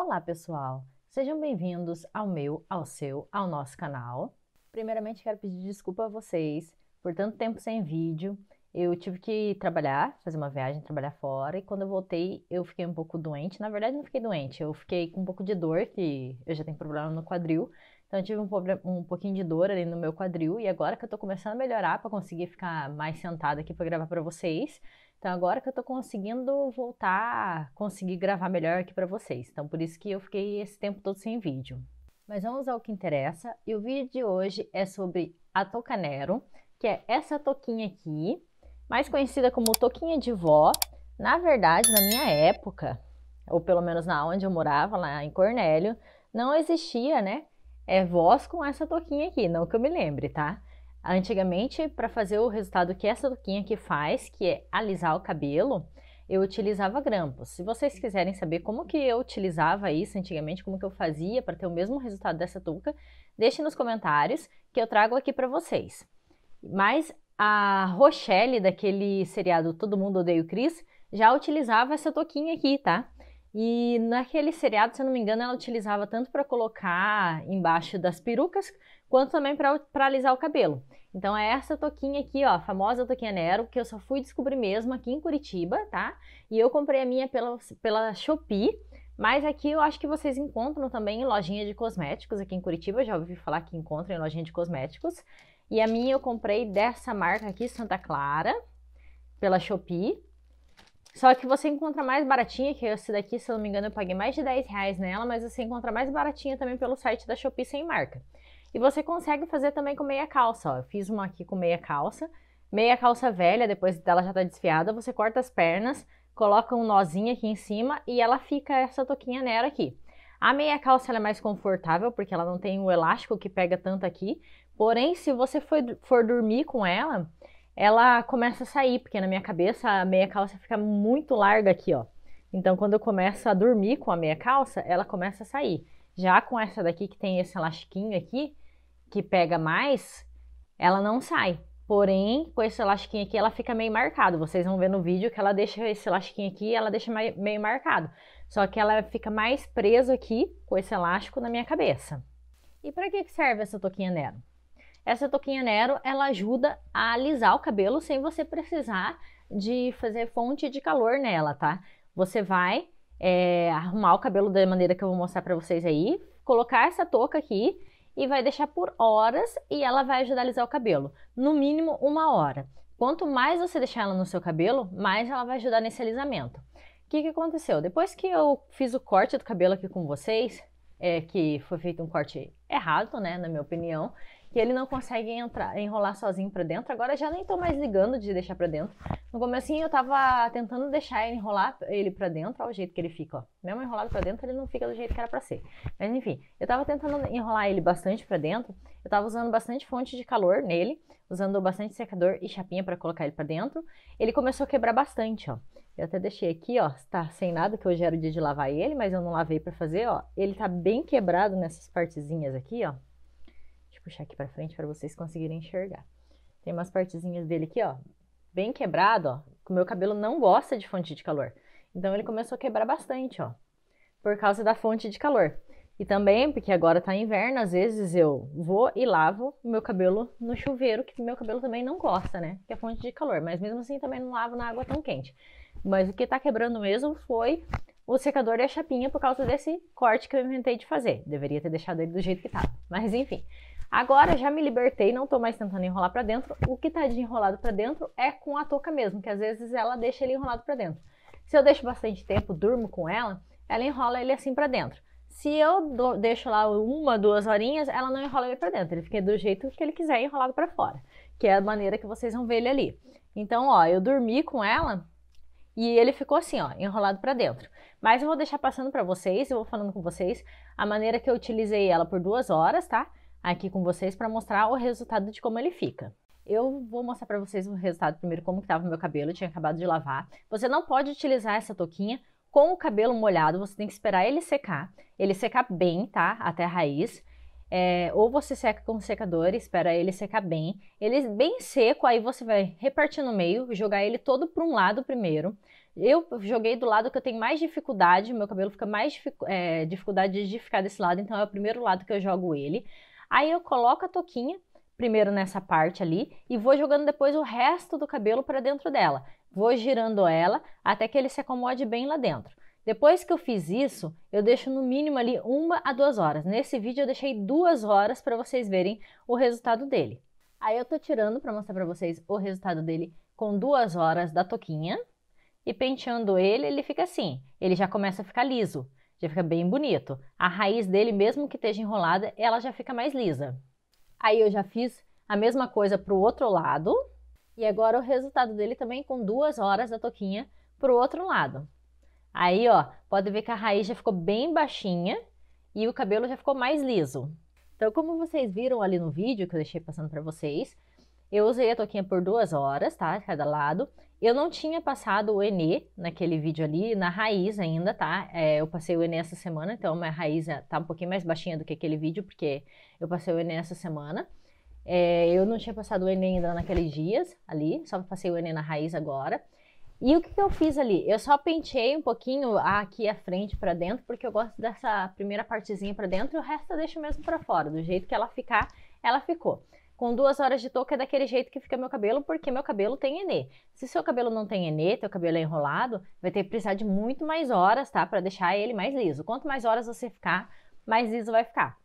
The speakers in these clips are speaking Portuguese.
Olá, pessoal! Sejam bem-vindos ao meu, ao seu, ao nosso canal. Primeiramente, quero pedir desculpa a vocês por tanto tempo sem vídeo. Eu tive que trabalhar, fazer uma viagem, trabalhar fora, e quando eu voltei, eu fiquei um pouco doente. Na verdade, não fiquei doente, eu fiquei com um pouco de dor, que eu já tenho problema no quadril. Então, eu tive um, um pouquinho de dor ali no meu quadril, e agora que eu tô começando a melhorar para conseguir ficar mais sentada aqui para gravar para vocês, então agora que eu tô conseguindo voltar, conseguir gravar melhor aqui para vocês. Então por isso que eu fiquei esse tempo todo sem vídeo. Mas vamos ao que interessa. E o vídeo de hoje é sobre a Tocanero, que é essa toquinha aqui, mais conhecida como toquinha de vó. Na verdade, na minha época, ou pelo menos na onde eu morava, lá em Cornélio, não existia, né, é, voz com essa toquinha aqui, não que eu me lembre, tá? Antigamente, para fazer o resultado que essa touquinha aqui faz, que é alisar o cabelo, eu utilizava grampos. Se vocês quiserem saber como que eu utilizava isso antigamente, como que eu fazia para ter o mesmo resultado dessa touca, deixe nos comentários que eu trago aqui para vocês. Mas a Rochelle, daquele seriado Todo Mundo Odeia o Cris, já utilizava essa touquinha aqui, tá? E naquele seriado, se eu não me engano, ela utilizava tanto para colocar embaixo das perucas, quanto também para alisar o cabelo. Então é essa toquinha aqui, ó, a famosa toquinha Nero, que eu só fui descobrir mesmo aqui em Curitiba, tá? E eu comprei a minha pela, pela Shopee, mas aqui eu acho que vocês encontram também em lojinha de cosméticos aqui em Curitiba, já ouvi falar que encontram em lojinha de cosméticos. E a minha eu comprei dessa marca aqui, Santa Clara, pela Shopee. Só que você encontra mais baratinha, que essa daqui, se eu não me engano, eu paguei mais de 10 reais nela, mas você encontra mais baratinha também pelo site da Shopee sem marca. E você consegue fazer também com meia calça, ó. Eu fiz uma aqui com meia calça, meia calça velha, depois dela já tá desfiada, você corta as pernas, coloca um nozinho aqui em cima e ela fica essa toquinha nela aqui. A meia calça é mais confortável, porque ela não tem o elástico que pega tanto aqui, porém, se você for, for dormir com ela, ela começa a sair, porque na minha cabeça a meia calça fica muito larga aqui, ó. Então, quando eu começo a dormir com a meia calça, ela começa a sair. Já com essa daqui, que tem esse elastiquinho aqui, que pega mais, ela não sai. Porém, com esse elastiquinho aqui, ela fica meio marcado. Vocês vão ver no vídeo que ela deixa esse elastiquinho aqui, ela deixa meio marcado. Só que ela fica mais presa aqui, com esse elástico, na minha cabeça. E para que serve essa toquinha Nero? Essa touquinha Nero, ela ajuda a alisar o cabelo sem você precisar de fazer fonte de calor nela, tá? Você vai é, arrumar o cabelo da maneira que eu vou mostrar pra vocês aí, colocar essa touca aqui e vai deixar por horas e ela vai ajudar a alisar o cabelo, no mínimo uma hora. Quanto mais você deixar ela no seu cabelo, mais ela vai ajudar nesse alisamento. O que, que aconteceu? Depois que eu fiz o corte do cabelo aqui com vocês, é, que foi feito um corte errado, né, na minha opinião, que ele não consegue entrar, enrolar sozinho para dentro. Agora já nem tô mais ligando de deixar para dentro. No começo eu tava tentando deixar ele enrolar ele para dentro, ao jeito que ele fica, ó. Mesmo enrolado para dentro, ele não fica do jeito que era para ser. Mas enfim, eu tava tentando enrolar ele bastante para dentro. Eu tava usando bastante fonte de calor nele, usando bastante secador e chapinha para colocar ele para dentro. Ele começou a quebrar bastante, ó. Eu até deixei aqui, ó, tá sem nada, que hoje era o dia de lavar ele, mas eu não lavei para fazer, ó. Ele tá bem quebrado nessas partezinhas aqui, ó puxar aqui para frente para vocês conseguirem enxergar. Tem umas partezinhas dele aqui, ó, bem quebrado, ó, que o meu cabelo não gosta de fonte de calor. Então ele começou a quebrar bastante, ó, por causa da fonte de calor. E também, porque agora tá inverno, às vezes eu vou e lavo o meu cabelo no chuveiro, que meu cabelo também não gosta, né? Que é fonte de calor, mas mesmo assim também não lavo na água tão quente. Mas o que tá quebrando mesmo foi o secador e a chapinha por causa desse corte que eu inventei de fazer. Deveria ter deixado ele do jeito que tava, mas enfim. Agora já me libertei, não tô mais tentando enrolar para dentro. O que tá de enrolado para dentro é com a touca mesmo, que às vezes ela deixa ele enrolado para dentro. Se eu deixo bastante tempo, durmo com ela, ela enrola ele assim para dentro. Se eu do, deixo lá uma, duas horinhas, ela não enrola ele para dentro. Ele fica do jeito que ele quiser enrolado para fora, que é a maneira que vocês vão ver ele ali. Então, ó, eu dormi com ela e ele ficou assim, ó, enrolado para dentro. Mas eu vou deixar passando para vocês, eu vou falando com vocês a maneira que eu utilizei ela por duas horas, tá? aqui com vocês para mostrar o resultado de como ele fica. Eu vou mostrar para vocês o resultado primeiro, como estava o meu cabelo, eu tinha acabado de lavar. Você não pode utilizar essa touquinha com o cabelo molhado, você tem que esperar ele secar, ele secar bem, tá? Até a raiz. É, ou você seca com o secador, espera ele secar bem. Ele é bem seco, aí você vai repartir no meio, jogar ele todo para um lado primeiro. Eu joguei do lado que eu tenho mais dificuldade, meu cabelo fica mais é, dificuldade de ficar desse lado, então é o primeiro lado que eu jogo ele. Aí eu coloco a toquinha primeiro nessa parte ali e vou jogando depois o resto do cabelo para dentro dela. Vou girando ela até que ele se acomode bem lá dentro. Depois que eu fiz isso, eu deixo no mínimo ali uma a duas horas. Nesse vídeo eu deixei duas horas para vocês verem o resultado dele. Aí eu tô tirando para mostrar para vocês o resultado dele com duas horas da toquinha e penteando ele, ele fica assim. Ele já começa a ficar liso já fica bem bonito. A raiz dele, mesmo que esteja enrolada, ela já fica mais lisa. Aí eu já fiz a mesma coisa para o outro lado e agora o resultado dele também com duas horas da toquinha para o outro lado. Aí, ó, pode ver que a raiz já ficou bem baixinha e o cabelo já ficou mais liso. Então, como vocês viram ali no vídeo que eu deixei passando para vocês, eu usei a toquinha por duas horas, tá? Cada lado. Eu não tinha passado o Enê naquele vídeo ali, na raiz ainda, tá? É, eu passei o Enê essa semana, então a minha raiz é, tá um pouquinho mais baixinha do que aquele vídeo, porque eu passei o Enê essa semana. É, eu não tinha passado o Enê ainda naqueles dias ali, só passei o Enê na raiz agora. E o que, que, eu fiz ali? Eu só penteei um pouquinho aqui a frente para dentro, porque eu gosto dessa primeira partezinha para dentro e o resto eu deixo mesmo para fora. Do jeito que ela ficar, ela ficou com duas horas de touca é daquele jeito que fica meu cabelo, porque meu cabelo tem enê. Se seu cabelo não tem enê, teu cabelo é enrolado, vai ter que precisar de muito mais horas, tá? Para deixar ele mais liso. Quanto mais horas você ficar, mais liso vai ficar.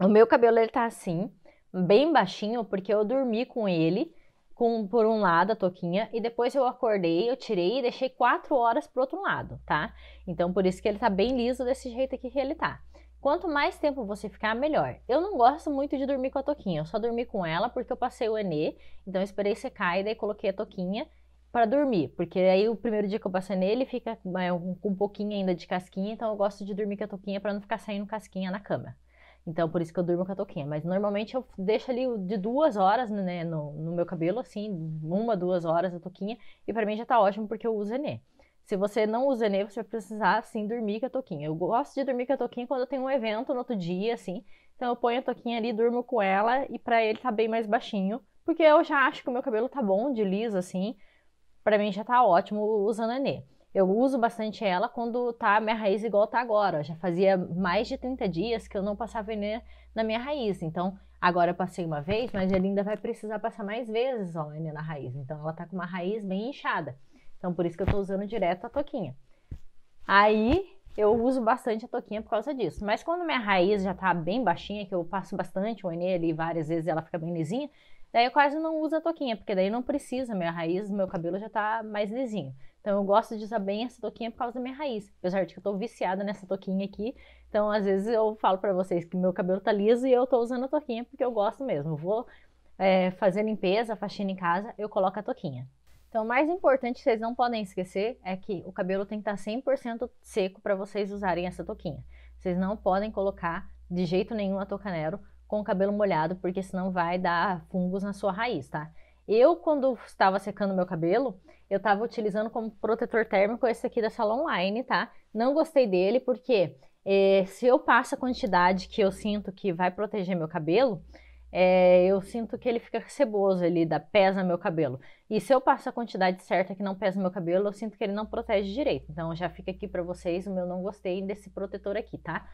O meu cabelo ele tá assim, bem baixinho, porque eu dormi com ele, com por um lado a toquinha, e depois eu acordei, eu tirei e deixei quatro horas pro outro lado, tá? Então por isso que ele tá bem liso desse jeito aqui que ele tá. Quanto mais tempo você ficar, melhor. Eu não gosto muito de dormir com a toquinha, eu só dormi com ela porque eu passei o Enê, então eu esperei secar e daí coloquei a toquinha para dormir, porque aí o primeiro dia que eu passei nele fica com é, um, um pouquinho ainda de casquinha, então eu gosto de dormir com a toquinha para não ficar saindo casquinha na cama. Então por isso que eu durmo com a toquinha, mas normalmente eu deixo ali de duas horas né, no, no meu cabelo, assim, uma, duas horas a toquinha, e para mim já tá ótimo porque eu uso Enê. Se você não usa Enê, você vai precisar, assim, dormir com a toquinha. Eu gosto de dormir com a toquinha quando eu tenho um evento no outro dia, assim. Então eu ponho a toquinha ali, durmo com ela e pra ele tá bem mais baixinho. Porque eu já acho que o meu cabelo tá bom de liso, assim. Pra mim já tá ótimo usando Enê. Eu uso bastante ela quando tá minha raiz igual tá agora. já fazia mais de 30 dias que eu não passava Enê na minha raiz. Então Agora eu passei uma vez, mas ele ainda vai precisar passar mais vezes, ó, a na raiz. Então ela tá com uma raiz bem inchada. Então, por isso que eu estou usando direto a toquinha. Aí, eu uso bastante a toquinha por causa disso. Mas quando minha raiz já está bem baixinha, que eu passo bastante o enê ali várias vezes ela fica bem lisinha, daí eu quase não uso a toquinha, porque daí não precisa, minha raiz, meu cabelo já está mais lisinho. Então eu gosto de usar bem essa toquinha por causa da minha raiz. Apesar de que eu estou viciada nessa toquinha aqui, então às vezes eu falo para vocês que meu cabelo está liso e eu estou usando a toquinha porque eu gosto mesmo. Vou é, fazer limpeza, faxina em casa, eu coloco a toquinha. Então, o mais importante que vocês não podem esquecer é que o cabelo tem que estar 100% seco para vocês usarem essa toquinha. Vocês não podem colocar de jeito nenhum a touca Nero com o cabelo molhado, porque senão vai dar fungos na sua raiz, tá? Eu, quando estava secando meu cabelo, eu estava utilizando como protetor térmico esse aqui da Salon Line, tá? Não gostei dele porque eh, se eu passo a quantidade que eu sinto que vai proteger meu cabelo, é, eu sinto que ele fica ceboso, ele dá, pesa meu cabelo. E se eu passo a quantidade certa que não pesa meu cabelo, eu sinto que ele não protege direito. Então já fica aqui para vocês o meu não gostei desse protetor aqui, tá?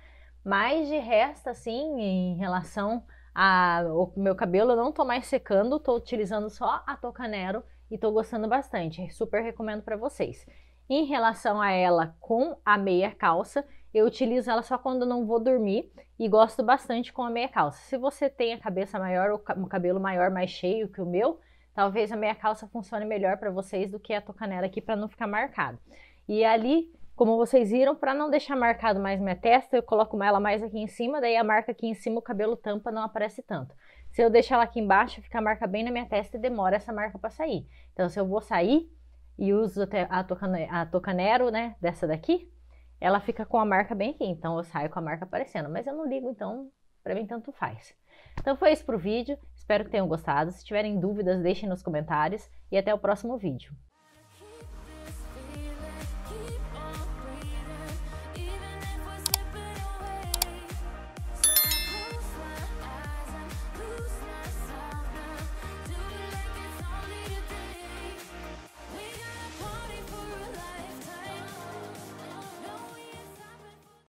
Mas de resto, assim, em relação ao meu cabelo, eu não tô mais secando, tô utilizando só a Tocanero e tô gostando bastante. Super recomendo para vocês. Em relação a ela com a meia calça, eu utilizo ela só quando não vou dormir e gosto bastante com a meia calça. Se você tem a cabeça maior ou um cabelo maior mais cheio que o meu, talvez a meia calça funcione melhor para vocês do que a tocanela aqui para não ficar marcado. E ali, como vocês viram, para não deixar marcado mais minha testa, eu coloco ela mais aqui em cima, daí a marca aqui em cima, o cabelo tampa, não aparece tanto. Se eu deixar ela aqui embaixo, fica a marca bem na minha testa e demora essa marca para sair. Então, se eu vou sair e uso a, tocan a tocanero, né, dessa daqui, ela fica com a marca bem aqui, então eu saio com a marca aparecendo, mas eu não ligo, então para mim tanto faz. Então foi isso pro vídeo, espero que tenham gostado, se tiverem dúvidas deixem nos comentários e até o próximo vídeo.